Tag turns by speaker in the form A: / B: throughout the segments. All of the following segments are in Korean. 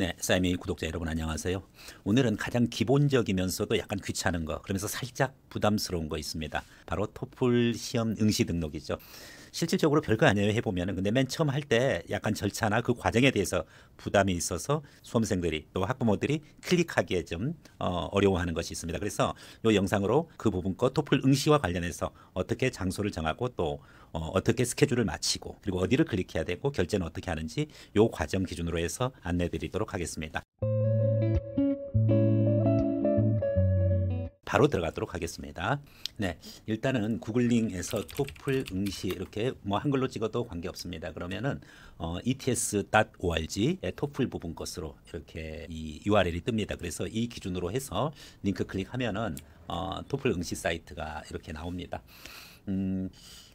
A: 네, 사이미 구독자 여러분 안녕하세요. 오늘은 가장 기본적이면서도 그 약간 귀찮은 거, 그러면서 살짝 부담스러운 거 있습니다. 바로 토플 시험 응시 등록이죠. 실질적으로 별거 아니에요 해보면은 근데 맨 처음 할 때 약간 절차나 그 과정에 대해서 부담이 있어서 수험생들이 또 학부모들이 클릭하기에 좀 어, 어려워하는 것이 있습니다. 그래서 이 영상으로 그 부분 거 토플 응시와 관련해서 어떻게 장소를 정하고 또 어, 어떻게 스케줄을 마치고 그리고 어디를 클릭해야 되고 결제는 어떻게 하는지 요 과정 기준으로 해서 안내드리도록 하겠습니다. 바로 들어가도록 하겠습니다. 네, 일단은 구글링에서 토플 응시 이렇게 뭐 한글로 찍어도 관계없습니다. 그러면은 어, ets.org의 토플 부분 것으로 이렇게 이 URL이 뜹니다. 그래서 이 기준으로 해서 링크 클릭하면은 어, 토플 응시 사이트가 이렇게 나옵니다. 음,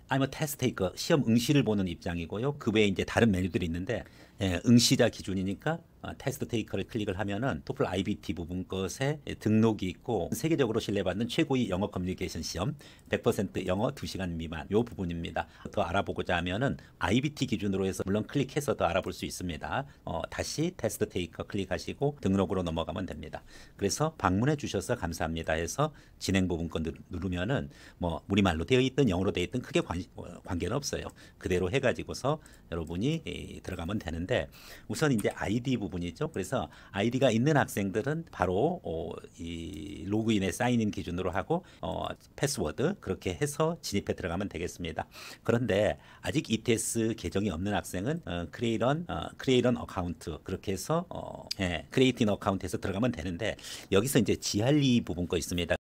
A: I'm a test taker 시험 응시를 보는 입장이고요. 그 외에 이제 다른 메뉴들이 있는데 예, 응시자 기준이니까 어, 테스트 테이커를 클릭을 하면은 토플 IBT 부분 것에 등록이 있고 세계적으로 신뢰받는 최고의 영어 커뮤니케이션 시험 100% 영어 2시간 미만 요 부분입니다. 더 알아보고자 하면은 IBT 기준으로 해서 물론 클릭해서 더 알아볼 수 있습니다. 어, 다시 테스트 테이커 클릭하시고 등록으로 넘어가면 됩니다. 그래서 방문해 주셔서 감사합니다 해서 진행 부분 건 누르면은 뭐 우리말로 되어 있든 영어로 되어 있든 크게 관, 어, 관계는 없어요. 그대로 해가지고서 여러분이 들어가면 되는데 우선 이제 ID 부분 부분이죠. 그래서 아이디가 있는 학생들은 바로 어, 이 로그인에 사인인 기준으로 하고 어, 패스워드 그렇게 해서 진입해 들어가면 되겠습니다. 그런데 아직 ETS 계정이 없는 학생은 어, 크리에이런 어, 크리이런 어카운트 그렇게 해서 어, 예, 크리에이팅 어카운트에서 들어가면 되는데 여기서 이제 GRE 부분 거 있습니다.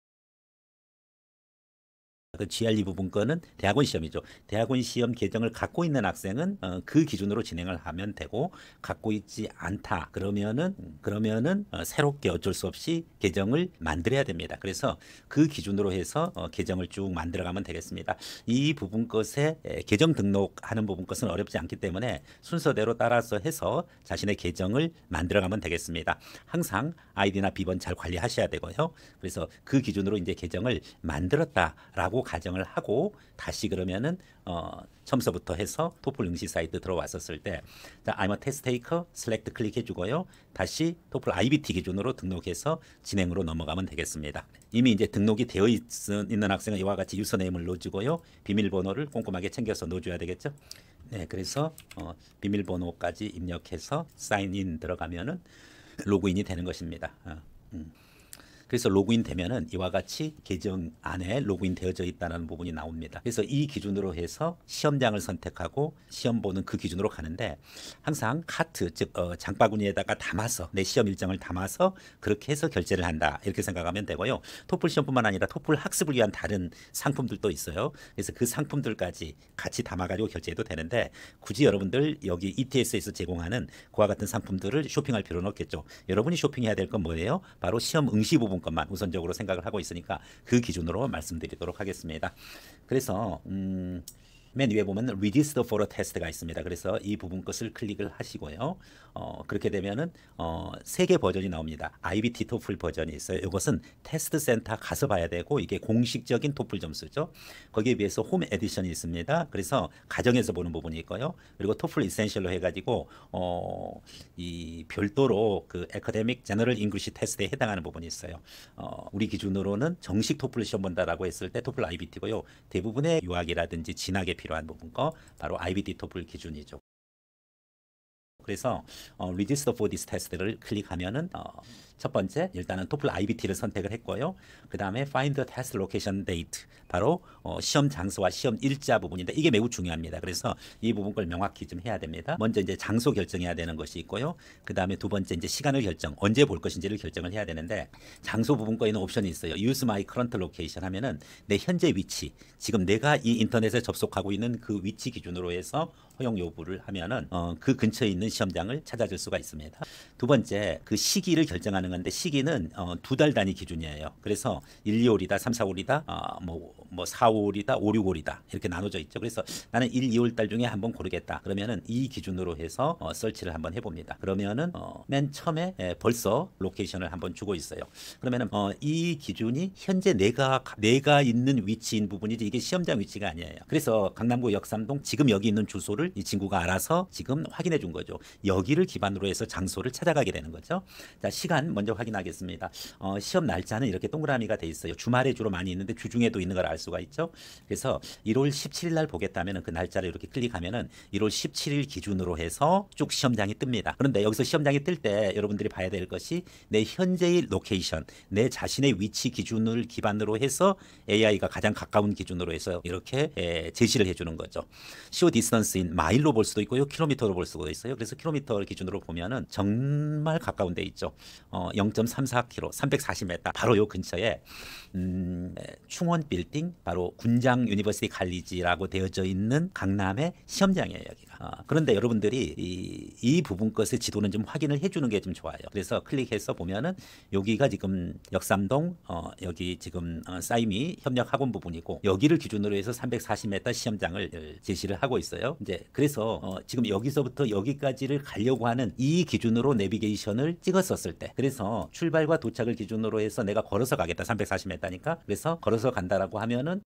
A: 그 GRE 부분 거는 대학원 시험이죠. 대학원 시험 계정을 갖고 있는 학생은 어, 그 기준으로 진행을 하면 되고 갖고 있지 않다 그러면은 그러면은 어, 새롭게 어쩔 수 없이 계정을 만들어야 됩니다. 그래서 그 기준으로 해서 어, 계정을 쭉 만들어가면 되겠습니다. 이 부분 것에 에, 계정 등록하는 부분 것은 어렵지 않기 때문에 순서대로 따라서 해서 자신의 계정을 만들어가면 되겠습니다. 항상 아이디나 비번 잘 관리하셔야 되고요. 그래서 그 기준으로 이제 계정을 만들었다라고 가정을 하고 다시 그러면은 어, 첨서부터 해서 토플 응시 사이트 들어왔었을 때 자, I'm a test taker, select 클릭해 주고요. 다시 토플 IBT 기준으로 등록해서 진행으로 넘어가면 되겠습니다. 이미 이제 등록이 되어 있, 있는 학생은 이와 같이 유서네임을 넣어주고요. 비밀번호를 꼼꼼하게 챙겨서 넣어줘야 되겠죠. 네, 그래서 어, 비밀번호까지 입력해서 사인인 들어가면은 로그인이 되는 것입니다. 어, 음. 그래서 로그인 되면은 이와 같이 계정 안에 로그인 되어져 있다는 부분이 나옵니다. 그래서 이 기준으로 해서 시험장을 선택하고 시험 보는 그 기준으로 가는데 항상 카트 즉 어, 장바구니에다가 담아서 내 시험 일정을 담아서 그렇게 해서 결제를 한다 이렇게 생각하면 되고요. 토플 시험뿐만 아니라 토플 학습을 위한 다른 상품들도 있어요. 그래서 그 상품들까지 같이 담아가지고 결제해도 되는데 굳이 여러분들 여기 ETS에서 제공하는 그와 같은 상품들을 쇼핑할 필요는 없겠죠. 여러분이 쇼핑해야 될 건 뭐예요? 바로 시험 응시 부분. 알아 것만 우선적으로 생각을 하고 있으니까 그 기준으로 말씀드리도록 하겠습니다. 그래서 음. 맨 위에 보면 reduce the for a test가 있습니다. 그래서 이 부분 것을 클릭을 하시고요. 어, 그렇게 되면은 어, 세개 버전이 나옵니다. IBT 토플 버전이 있어요. 이것은 테스트 센터 가서 봐야 되고 이게 공식적인 토플 점수죠. 거기에 비해서 홈 에디션이 있습니다. 그래서 가정에서 보는 부분이 있고요. 그리고 토플 이센셜로 해가지고 어, 이 별도로 그 에카데믹 제너럴 잉글리시 테스트에 해당하는 부분이 있어요. 어, 우리 기준으로는 정식 토플 시험 본다라고 했을 때 토플 IBT고요. 대부분의 유학이라든지 진학의 필요한 부분 과 바로 IBD 토플 기준이죠. 그래서 어, register for this test를 클릭하면 어, 첫 번째 일단은 토플 IBT를 선택을 했고요. 그 다음에 Find the Test Location Date 바로 어, 시험 장소와 시험 일자 부분인데 이게 매우 중요합니다. 그래서 이 부분을 명확히 좀 해야 됩니다. 먼저 이제 장소 결정해야 되는 것이 있고요. 그 다음에 두 번째 이제 시간을 결정 언제 볼 것인지를 결정을 해야 되는데 장소 부분 거에는 옵션이 있어요. Use my current location 하면은 내 현재 위치 지금 내가 이 인터넷에 접속하고 있는 그 위치 기준으로 해서 허용 요구를 하면은 어, 그 근처에 있는 시험장을 찾아줄 수가 있습니다. 두 번째 그 시기를 결정하는 가능한데 시기는 어, 두달 단위 기준이에요. 그래서 1, 2월이다, 3, 4월이다, 어, 아, 뭐, 뭐 4월이다, 5, 6월이다 이렇게 나눠져 있죠. 그래서 나는 1, 2월 달 중에 한번 고르겠다. 그러면은 이 기준으로 해서 어, 설치를 한번 해봅니다. 그러면은 어, 맨 처음에 예, 벌써 로케이션을 한번 주고 있어요. 그러면은 어, 이 기준이 현재 내가 내가 있는 위치인 부분이지 이게 시험장 위치가 아니에요. 그래서 강남구 역삼동 지금 여기 있는 주소를 이 친구가 알아서 지금 확인해 준 거죠. 여기를 기반으로 해서 장소를 찾아가게 되는 거죠. 자, 시간 먼저 확인하겠습니다. 어, 시험 날짜는 이렇게 동그라미가 돼 있어요. 주말에 주로 많이 있는데 주중에도 있는 걸 알 수가 있죠. 그래서 1월 17일 날 보겠다면 그 날짜를 이렇게 클릭하면 1월 17일 기준으로 해서 쭉 시험장이 뜹니다. 그런데 여기서 시험장이 뜰 때 여러분들이 봐야 될 것이 내 현재의 로케이션, 내 자신의 위치 기준을 기반으로 해서 AI가 가장 가까운 기준으로 해서 이렇게 에, 예, 제시를 해주는 거죠. 시오 디스턴스인 마일로 볼 수도 있고요. 킬로미터로 볼 수도 있어요. 그래서 킬로미터 기준으로 보면 정말 가까운 데 있죠. 어, 어, 0.34km, 340m 바로 요 근처에 음, 충원 빌딩 바로 군장 유니버시티 갈리지라고 되어져 있는 강남의 시험장이에요 여기가. 어, 그런데 여러분들이 이, 이 부분 것의 지도는 좀 확인을 해주는 게 좀 좋아요. 그래서 클릭해서 보면은 여기가 지금 역삼동 어, 여기 지금 어, 사이미 협력학원 부분이고 여기를 기준으로 해서 340m 시험장을 제시를 하고 있어요. 이제 그래서 어, 지금 여기서부터 여기까지를 가려고 하는 이 기준으로 내비게이션을 찍었었을 때 그래서 출발과 도착을 기준으로 해서 내가 걸어서 가겠다 340m니까 그래서 걸어서 간다라고 하면은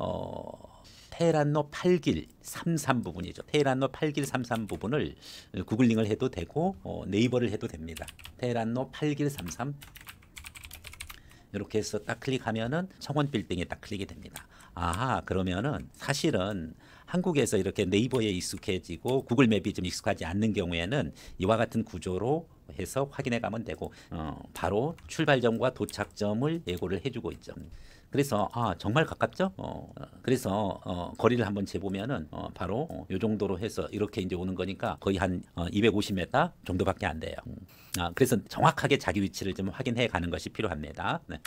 A: 어, 테헤란노 8길 33 부분이죠. 테헤란노 8길 33 부분을 구글링을 해도 되고 어, 네이버를 해도 됩니다. 테헤란노 8길 33 이렇게 해서 딱 클릭하면은 청원 빌딩에 딱 클릭이 됩니다. 아하 그러면은 사실은 한국에서 이렇게 네이버에 익숙해지고 구글맵이 좀 익숙하지 않는 경우에는 이와 같은 구조로 해서 확인해 가면 되고 어, 바로 출발점과 도착점을 예고를 해주고 있죠. 그래서 아 정말 가깝죠. 어, 그래서 어, 거리를 한번 재보면은 어, 바로 어, 요 정도로 해서 이렇게 이제 오는 거니까 거의 한 어, 250m 정도밖에 안 돼요. 음. 아, 그래서 정확하게 자기 위치를 좀 확인해 가는 것이 필요합니다. 네.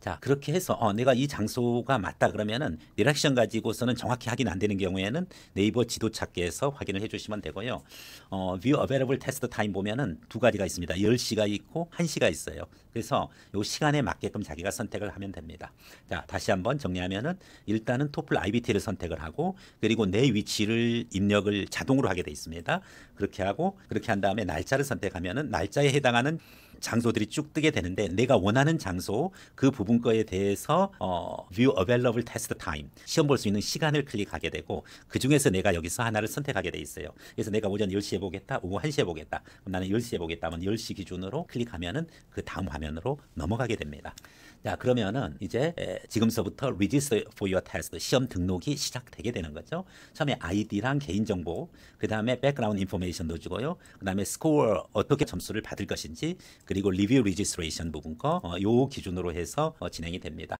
A: 자 그렇게 해서 어, 내가 이 장소가 맞다 그러면은 리렉션 가지고서는 정확히 확인 안 되는 경우에는 네이버 지도 찾기에서 확인을 해주시면 되고요. 어, view available test time 보면은 두 가지가 있습니다. 10시가 있고 1시가 있어요. 그래서 요 시간에 맞게끔 자기가 선택을 하면 됩니다. 자 다시 한번 정리하면은 일단은 토플 IBT를 선택을 하고 그리고 내 위치를 입력을 자동으로 하게 돼 있습니다. 그렇게 하고 그렇게 한 다음에 날짜를 선택하면은 날짜에 해당하는 장소들이 쭉 뜨게 되는데 내가 원하는 장소 그 부분 거에 대해서 어, view available test time 시험 볼 수 있는 시간을 클릭하게 되고 그 중에서 내가 여기서 하나를 선택하게 돼 있어요. 그래서 내가 오전 10시에 보겠다, 오후 1시에 보겠다. 나는 10시에 보겠다 하면 10시 기준으로 클릭하면은 그 다음 화면으로 넘어가게 됩니다. 자 그러면은 이제 지금서부터 register for your test 시험 등록이 시작되게 되는 거죠. 처음에 아이디랑 개인정보, 그 다음에 백그라운드 인포메이션도 주고요. 그 다음에 스코어 어떻게 점수를 받을 것인지, 그리고 리뷰 리지스트레이션 부분 거요 어, 기준으로 해서 어, 진행이 됩니다.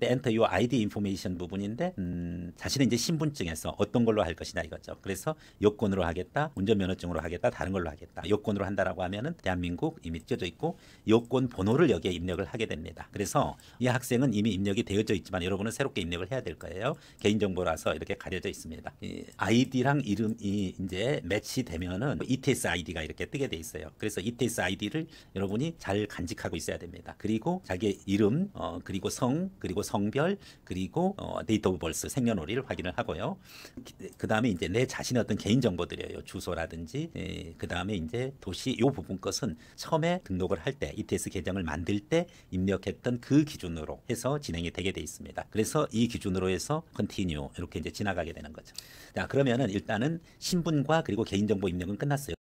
A: 네, enter your ID i 부분인데 음, 자신의 이제 신분증에서 어떤 걸로 할 것이냐 이거죠. 그래서 요건으로 하겠다, 운전면허증으로 하겠다, 다른 걸로 하겠다. 요건으로 한다라고 하면은 대한민국 이미 띄어져 있고 요건 번호를 여기에 입력을 하게 됩니다. 그래서 이 학생은 이미 입력이 되어져 있지만 여러분은 새롭게 입력을 해야 될 거예요. 개인정보라서 이렇게 가려져 있습니다. 이 아이디랑 이름이 이제 매치되면은 ETS 아이디가 이렇게 뜨게 돼 있어요. 그래서 ETS 아이디를 여러분이 잘 간직하고 있어야 됩니다. 그리고 자기 이름, 어, 그리고 성, 그리고 성별 그리고 어, 데이터 오브 벌스 생년월일을 확인을 하고요. 그 다음에 이제 내 자신의 어떤 개인 정보들이에요. 주소라든지 예, 그 다음에 이제 도시 요 부분 것은 처음에 등록을 할때 ETS 계정을 만들 때 입력했던 그 기준으로 해서 진행이 되게 돼 있습니다. 그래서 이 기준으로 해서 컨티뉴 이렇게 이제 지나가게 되는 거죠. 자 그러면은 일단은 신분과 그리고 개인정보 입력은 끝났어요.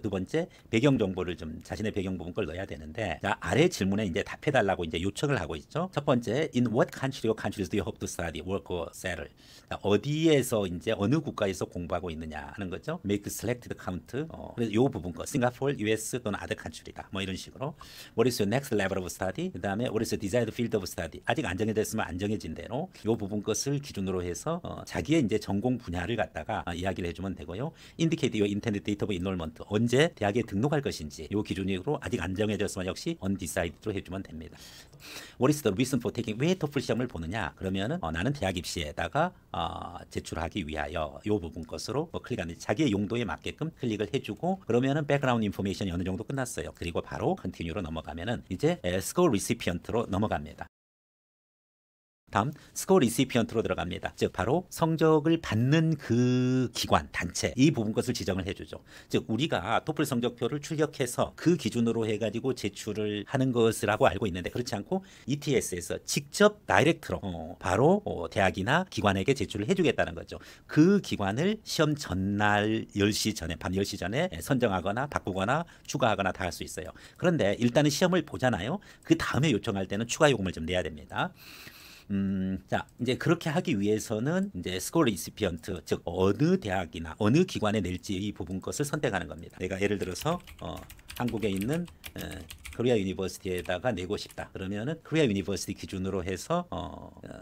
A: 두 번째 배경 정보를 좀 자신의 배경 부분 걸 넣어야 되는데 아래 질문에 이제 답해달라고 이제 요청을 하고 있죠. 첫 번째 in what country or countries do you hope to study work or settle 어디에서 이제 어느 국가에서 공부하고 있느냐 하는 거죠. Make selected count 어, 그래서 요 부분 거 싱가포르, US 또는 other country다 뭐 이런 식으로 What is your next level of study 그 다음에 What is your desired field of study 아직 안 정해졌으면 안 정해진 대로 요 부분 것을 기준으로 해서 어, 자기의 이제 전공 분야를 갖다가 어, 이야기를 해주면 되고요. Indicate your intended date of enrollment 언제 언제 대학에 등록할 것인지 이 기준으로 아직 안 정해졌지만 역시 언디사이드로 해주면 됩니다. What is the reason for taking 왜 토플 시험을 보느냐? 그러면 어, 나는 대학 입시에다가 어, 제출하기 위하여 이 부분 것으로 뭐 클릭하는 자기의 용도에 맞게끔 클릭을 해주고 그러면 백그라운드 인포메이션이 어느 정도 끝났어요. 그리고 바로 컨티뉴로 넘어가면 이제 스코어 리시피언트로 넘어갑니다. 다음 스코 리시피언트로 들어갑니다. 즉 바로 성적을 받는 그 기관, 단체 이 부분 것을 지정을 해주죠. 즉 우리가 토플 성적표를 출력해서 그 기준으로 해가지고 제출을 하는 것이라고 알고 있는데 그렇지 않고 ETS에서 직접 다이렉트로 어, 바로 어, 대학이나 기관에게 제출을 해주겠다는 거죠. 그 기관을 시험 전날 10시 전에 밤 10시 전에 선정하거나 바꾸거나 추가하거나 다 할 수 있어요. 그런데 일단은 시험을 보잖아요. 그 다음에 요청할 때는 추가 요금을 좀 내야 됩니다. 음, 자 이제 그렇게 하기 위해서는 이제 스콜 리시피언트 즉 어느 대학이나 어느 기관에 낼지 이 부분 것을 선택하는 겁니다. 내가 예를 들어서 어, 한국에 있는 에, 코리아 유니버시티에다가 내고 싶다. 그러면은 코리아 유니버시티 기준으로 해서 어, 어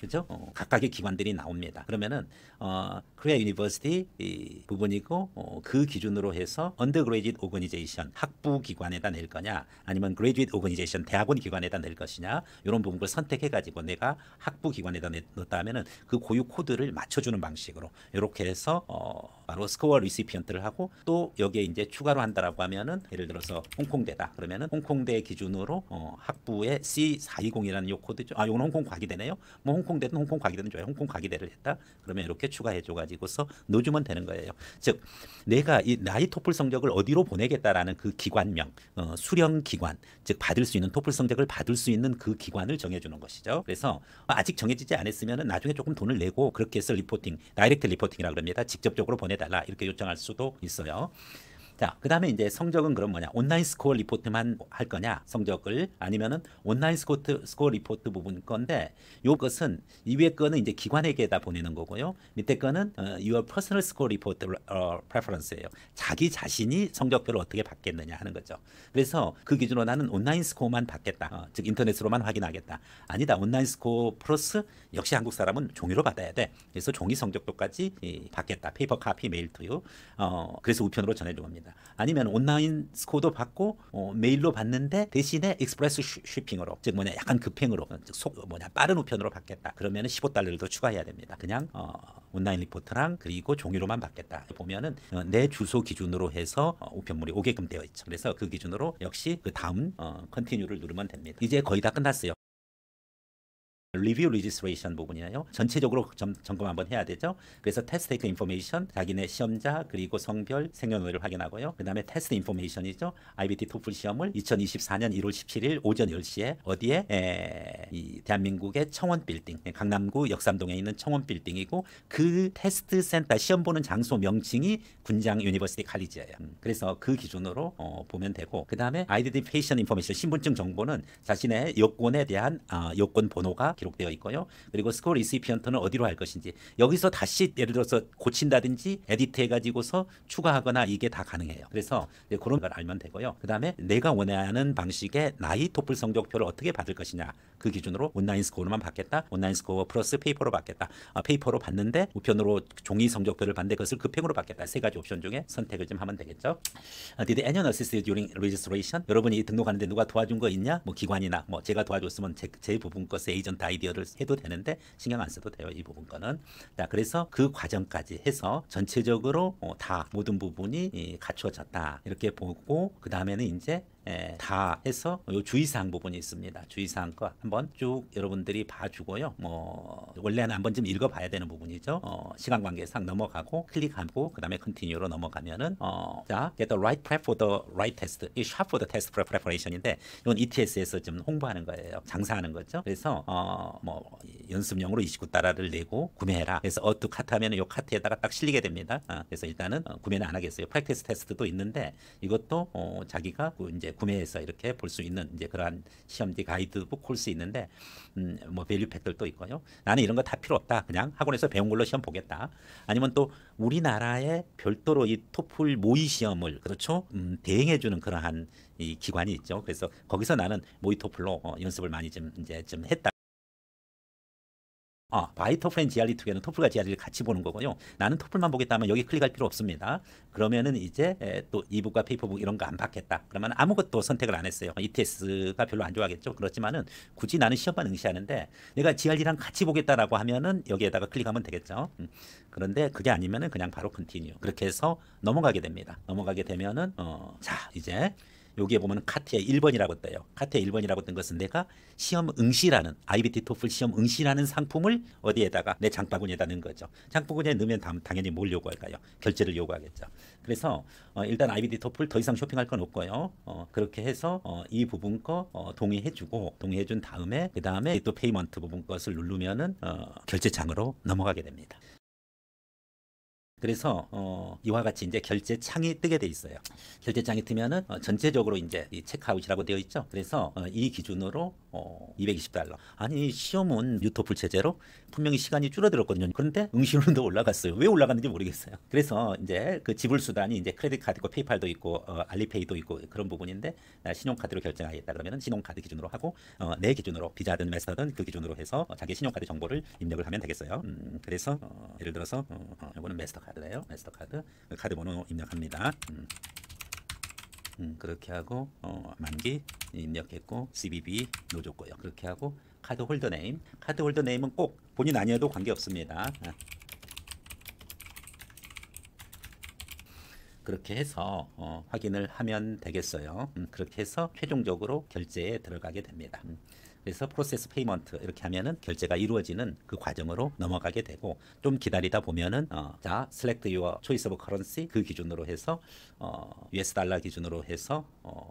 A: 그죠? 어, 각각의 기관들이 나옵니다. 그러면은 어, 크리아 유니버시티 부분이고 어, 그 기준으로 해서 언더그레이짓 오거니제이션 학부 기관에다 낼 거냐 아니면 그레이짓 오거니제이션 대학원 기관에다 낼 것이냐 이런 부분을 선택해 가지고 내가 학부 기관에다 넣었다 면은그 고유 코드를 맞춰주는 방식으로 이렇게 해서 어, 바로 스코어 리시피언트를 하고 또 여기에 이제 추가로 한다라고 하면은 예를 들어서 홍콩대다 그러면은 홍콩대 기준으로 어, 학부의 C420이라는 요 코드죠. 아 요건 홍콩 과기대네요. 뭐 홍콩대든 홍콩 과기대든 좋아요. 홍콩 과기대를 했다. 그러면 이렇게 추가해 줘 가지고서 넣어 주면 되는 거예요. 즉 내가 이 나이 토플 성적을 어디로 보내겠다라는 그 기관명 어, 수령 기관 즉 받을 수 있는 토플 성적을 받을 수 있는 그 기관을 정해주는 것이죠. 그래서 아직 정해지지 않았으면 나중에 조금 돈을 내고 그렇게 해서 리포팅 다이렉트 리포팅이라고 럽니다 직접적으로 보내 해달라 이렇게 요청할 수도 있어요. 자, 그 다음에 이제 성적은 그럼 뭐냐? 온라인 스코어 리포트만 할 거냐? 성적을 아니면은 온라인 스코트, 스코어 리포트 부분 건데 요것은 이외에 거는 이제 기관에게다 보내는 거고요. 밑에 거는 어, your personal score report 어, preference예요. 자기 자신이 성적표를 어떻게 받겠느냐 하는 거죠. 그래서 그 기준으로 나는 온라인 스코어만 받겠다. 어, 즉 인터넷으로만 확인하겠다. 아니다. 온라인 스코어 플러스 역시 한국 사람은 종이로 받아야 돼. 그래서 종이 성적표까지 이, 받겠다. 페이퍼 카피 메일 투유. 어, 그래서 우편으로 전해준 겁니다. 받니다 아니면 온라인 스코도 받고 어, 메일로 받는데 대신에 익스프레스 쇼핑으로 즉 뭐냐 약간 급행으로 즉 속, 뭐냐 빠른 우편으로 받겠다. 그러면 15달러를 더 추가해야 됩니다. 그냥 어, 온라인 리포트랑 그리고 종이로만 받겠다. 보면은 어, 내 주소 기준으로 해서 어, 우편물이 오게끔 되어 있죠. 그래서 그 기준으로 역시 그 다음 컨티뉴를 어, 누르면 됩니다. 이제 거의 다 끝났어요. 리뷰 리지스트레이션 부분이에요. 전체적으로 점, 점검 한번 해야 되죠. 그래서 테스트 테이크 인포메이션 자기네 시험자 그리고 성별 생년월일을 확인하고요. 그다음에 테스트 인포메이션이죠. IBT 토플 시험을 2024년 1월 17일 오전 10시에 어디에 에, 이 대한민국의 청원 빌딩 예, 강남구 역삼동에 있는 청원 빌딩이고 그 테스트 센터 시험 보는 장소 명칭이 군장 유니버시티 칼리지예요. 음, 그래서 그 기준으로 어, 보면 되고 그다음에 아이덴티페이션 인포메이션 신분증 정보는 자신의 여권에 대한 어, 아, 요건 번호가 기록되어 있고요. 그리고 스코어 리시피언트는 어디로 할 것인지 여기서 다시 예를 들어서 고친다든지 에디트 해가지고서 추가하거나 이게 다 가능해요. 그래서 그런 걸 알면 되고요. 그 다음에 내가 원하는 방식의 나이 토플 성적표를 어떻게 받을 것이냐 그 기준으로 온라인 스코어로만 받겠다. 온라인 스코어 플러스 페이퍼로 받겠다. 아, 페이퍼로 받는데 우편으로 종이 성적표를 받는데 그것을 급행으로 그 받겠다. 세 가지 옵션 중에 선택을 좀 하면 되겠죠. 아, did anyone assist during registration? 여러분이 등록하는데 누가 도와준 거 있냐? 뭐 기관이나 뭐 제가 도와줬으면 제, 제 부분 것에 에이전트 아이디어를 해도 되는데 신경 안 써도 돼요. 이 부분 거는. 자, 그래서 그 과정까지 해서 전체적으로 어, 다 모든 부분이 갖추어졌다. 이렇게 보고 그 다음에는 이제 예, 다 해서 요 주의사항 부분이 있습니다. 주의사항과 한번 쭉 여러분들이 봐주고요. 뭐 원래는 한번쯤 읽어봐야 되는 부분이죠. 어, 시간 관계상 넘어가고 클릭하고 그 다음에 컨티뉴로 넘어가면은 어, 자 get the right prep for the right test, 이 shop for the test preparation인데 이건 ETS에서 좀 홍보하는 거예요. 장사하는 거죠. 그래서 어, 뭐 연습용으로 29달러를 내고 구매해라. 그래서 어투 카트 하면 요 카트에다가 딱 실리게 됩니다. 아, 그래서 일단은 어, 구매는 안 하겠어요. 프랙티스 테스트도 있는데 이것도 어, 자기가 그 이제 이제 구매해서 이렇게 볼 수 있는 이제 그러한 시험지 가이드북 콜 수 있는데 음, 뭐 밸류 팩들도 있고요. 나는 이런 거 다 필요 없다. 그냥 학원에서 배운 걸로 시험 보겠다. 아니면 또 우리나라에 별도로 이 토플 모의 시험을 그렇죠 음, 대행해 주는 그러한 이 기관이 있죠. 그래서 거기서 나는 모의 토플로 어, 연습을 많이 좀 이제 좀 했다. 어, 바이 터프렌 GRE 투게는 토플과 GRE를 같이 보는 거고요. 나는 토플만 보겠다면 여기 클릭할 필요 없습니다. 그러면은 이제 또 이북과 페이퍼북 이런 거 안 받겠다. 그러면 아무것도 선택을 안 했어요. ETS가 별로 안 좋아하겠죠. 그렇지만은 굳이 나는 시험만 응시하는데 내가 GRE랑 같이 보겠다라고 하면은 여기에다가 클릭하면 되겠죠. 음. 그런데 그게 아니면은 그냥 바로 컨티뉴. 그렇게 해서 넘어가게 됩니다. 넘어가게 되면은 어, 자 이제 여기에 보면 카트아 1번이라고 떠요. 카트아 1번이라고 뜬 것은 내가 시험 응시라는 IBT 토플 시험 응시라는 상품을 어디에다가 내 장바구니에다 넣은 거죠. 장바구니에 넣으면 당연히 뭘 요구할까요? 결제를 요구하겠죠. 그래서 어, 일단 IBT 토플 더 이상 쇼핑할 건 없고요. 어, 그렇게 해서 어, 이 부분 거 어, 동의해주고 동의해준 다음에 그 다음에 또 페이먼트 부분 것을 누르면은 어, 결제창으로 넘어가게 됩니다. 그래서 어, 이와 같이 이제 결제 창이 뜨게 돼 있어요. 결제 창이 뜨면은 어, 전체적으로 이제 이 체크아웃이라고 되어 있죠. 그래서 어, 이 기준으로 어, 220달러. 아니 시험은 유토플 체제로 분명히 시간이 줄어들었거든요. 그런데 응시료도 올라갔어요. 왜 올라갔는지 모르겠어요. 그래서 이제 그 지불 수단이 이제 크레딧 카드 있고 페이팔도 있고 어, 알리페이도 있고 그런 부분인데 신용카드로 결제하겠다 그러면은 신용카드 기준으로 하고 어, 내 기준으로 비자든 메스터든 그 기준으로 해서 어, 자기 신용카드 정보를 입력을 하면 되겠어요. 음, 그래서 어, 예를 들어서 어, 어, 이거는 메스터 카 갈래요? 마스터카드 그 카드 번호 입력합니다. 음. 음, 그렇게 하고 어, 만기 입력했고 CBB 노조고요. 그렇게 하고 카드 홀더 네임 카드 홀더 네임은 꼭 본인 아니어도 관계없습니다. 아. 그렇게 해서 어, 확인을 하면 되겠어요. 음, 그렇게 해서 최종적으로 결제에 들어가게 됩니다. 음. 그래서 프로세스 페이먼트 이렇게 하면은 결제가 이루어지는 그 과정으로 넘어가게 되고 좀 기다리다 보면은 어, 자 select your choice of currency 그 기준으로 해서 어, US 달러 기준으로 해서 어,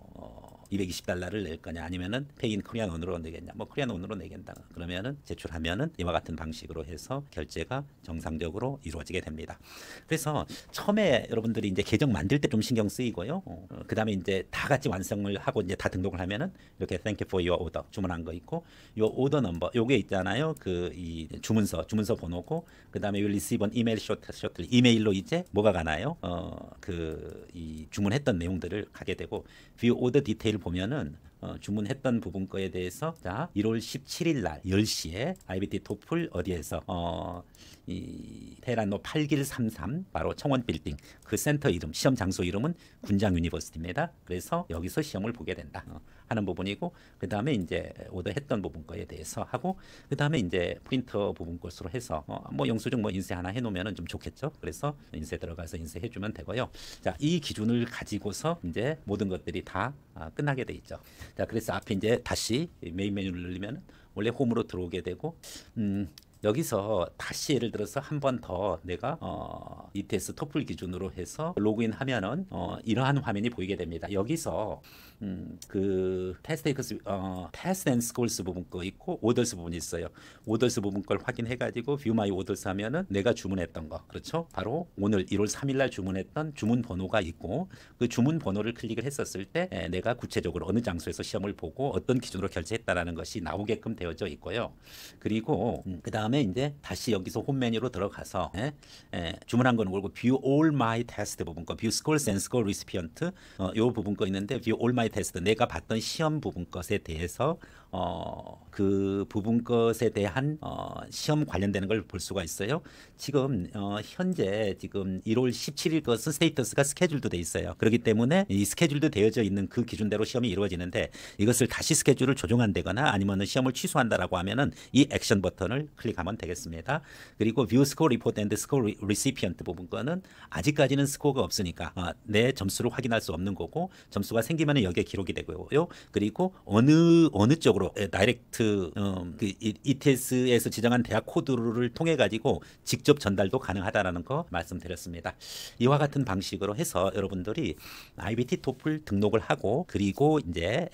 A: 어 220달러를 낼 거냐 아니면은 페인 코리안 원으로 내겠냐 뭐 코리안 원으로 내겠다 그러면은 제출하면은 이와 같은 방식으로 해서 결제가 정상적으로 이루어지게 됩니다. 그래서 처음에 여러분들이 이제 계정 만들 때 좀 신경 쓰이고요. 어, 그다음에 이제 다 같이 완성을 하고 이제 다 등록을 하면은 이렇게 thank you for your order 주문한 거 있고 요 오더 넘버 요게 있잖아요. 그 이 주문서 주문서 번호고 그다음에 you receive an email s h o r t short 이메일로 이제 뭐가 가나요? 어 그 이 주문했던 내용들을 가게 되고 view order detail 보면은 어, 주문했던 부분 거에 대해서 자 1월 17일 날 10시에 IBT 토플 어디에서 어, 이테란노 8길 33 바로 청원 빌딩 그 센터 이름 시험 장소 이름은 군장 유니버시티입니다. 그래서 여기서 시험을 보게 된다. 어. 하는 부분이고 그 다음에 이제 오더했던 부분 거에 대해서 하고 그 다음에 이제 프린터 부분 것으로 해서 어, 뭐 영수증 뭐 인쇄 하나 해놓으면좀 좋겠죠. 그래서 인쇄 들어가서 인쇄해주면 되고요. 자 이 기준을 가지고서 이제 모든 것들이 다 아, 끝나게 돼 있죠. 자 그래서 앞에 이제 다시 메인 메뉴를 누르면 원래 홈으로 들어오게 되고 음, 여기서 다시 예를 들어서 한 번 더 내가 어, ETS 토플 기준으로 해서 로그인 하면은 어, 이러한 화면이 보이게 됩니다. 여기서 음, 그테스테이스 어, 테스트 앤 스콜스 부분 거 있고 오더스 부분 있어요. 오더스 부분 걸 확인해 가지고 뷰 마이 오더스 하면은 내가 주문했던 거. 그렇죠? 바로 오늘 1월 3일 날 주문했던 주문 번호가 있고 그 주문 번호를 클릭을 했었을 때 에, 내가 구체적으로 어느 장소에서 시험을 보고 어떤 기준으로 결제했다라는 것이 나오게끔 되어져 있고요. 그리고 음, 그다음 다음에 이제 다시 여기서 홈메뉴로 들어가서 예, 예, 주문한 거는 그리고 view all my test 부분 거, view score, send score, recipient 어, 요 부분 거 있는데 view all my test 내가 봤던 시험 부분 것에 대해서 어, 그 부분 것에 대한 어, 시험 관련되는 걸 볼 수가 있어요. 지금 어, 현재 지금 1월 17일 것은 스테이터스가 스케줄도 돼 있어요. 그렇기 때문에 이 스케줄도 되어져 있는 그 기준대로 시험이 이루어지는데 이것을 다시 스케줄을 조정한다거나 아니면 시험을 취소한다라고 하면은 이 액션 버튼을 클릭하면 되겠습니다. 그리고 v 스코 w Score Report a n 부분 거는 아직까지는 스코어가 없으니까 아, 내 점수를 확인할 수 없는 거고 점수가 생기면 여기에 기록이 되고요. 그리고 어느 어느 쪽으로 직접적으로 예, 다이렉트 음, 그 ETS에서 지정한 대학 코드를 통해 가지고 직접 전달도 가능하다라는 거 말씀드렸습니다. 이와 같은 방식으로 해서 여러분들이 IBT 토플 등록을 하고 그리고 이제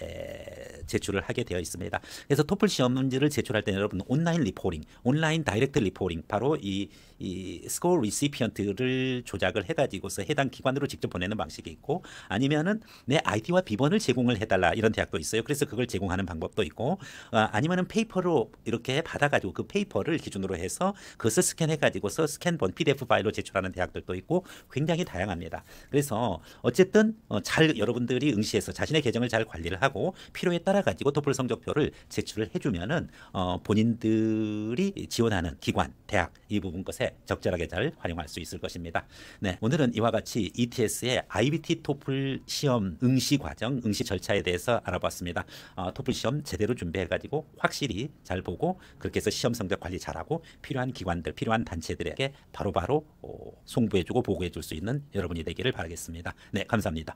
A: 제출을 하게 되어 있습니다. 그래서 토플 시험지를 제출할 때 여러분 온라인 리포링, 온라인 다이렉트 리포링 바로 이이 스코어 리시피언트를 조작을 해가지고서 해당 기관으로 직접 보내는 방식이 있고 아니면은 내 아이디와 비번을 제공을 해달라 이런 대학도 있어요. 그래서 그걸 제공하는 방법도 있고 아, 아니면은 페이퍼로 이렇게 받아가지고 그 페이퍼를 기준으로 해서 그것을 스캔해가지고서 스캔본 PDF 파일로 제출하는 대학들도 있고 굉장히 다양합니다. 그래서 어쨌든 어, 잘 여러분들이 응시해서 자신의 계정을 잘 관리를 하고 필요에 따라 가지고 토플 성적표를 제출을 해주면은 어, 본인들이 지원하는 기관, 대학 이 부분 것에 때 적절하게 잘 활용할 수 있을 것입니다. 네, 오늘은 이와 같이 ETS의 IBT 토플 시험 응시 과정, 응시 절차에 대해서 알아봤습니다. 어, 토플 시험 제대로 준비해가지고 확실히 잘 보고 그렇게 해서 시험 성적 관리 잘하고 필요한 기관들, 필요한 단체들에게 바로바로 바로, 어, 송부해주고 보고해줄 수 있는 여러분이 되기를 바라겠습니다. 네, 감사합니다.